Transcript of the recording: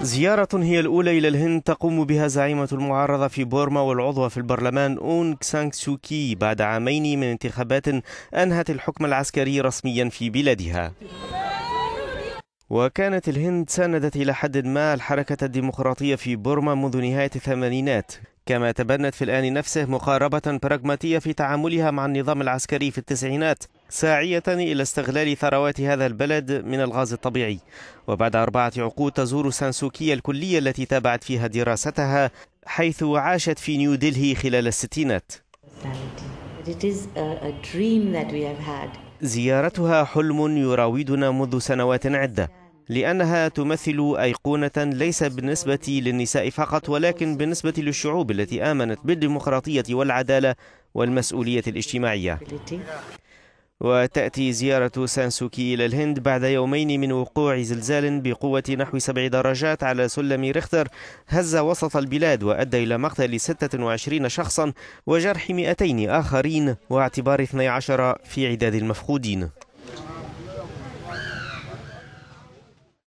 زيارة هي الأولى إلى الهند تقوم بها زعيمة المعارضة في بورما والعضوة في البرلمان أون سانغ سوكي بعد عامين من انتخابات أنهت الحكم العسكري رسميا في بلادها وكانت الهند ساندت إلى حد ما الحركة الديمقراطية في بورما منذ نهاية الثمانينات كما تبنت في الآن نفسه مقاربة براغماتية في تعاملها مع النظام العسكري في التسعينات ساعية إلى استغلال ثروات هذا البلد من الغاز الطبيعي وبعد أربعة عقود تزور سانسوكي الكلية التي تابعت فيها دراستها حيث عاشت في نيو دلهي خلال الستينات زيارتها حلم يراودنا منذ سنوات عدة لأنها تمثل أيقونة ليس بالنسبة للنساء فقط ولكن بالنسبة للشعوب التي آمنت بالديمقراطية والعدالة والمسؤولية الاجتماعية وتأتي زيارة سانسوكي إلى الهند بعد يومين من وقوع زلزال بقوة نحو سبع درجات على سلم ريختر هز وسط البلاد وأدى إلى مقتل 26 شخصا وجرح 200 آخرين واعتبار 12 في عداد المفقودين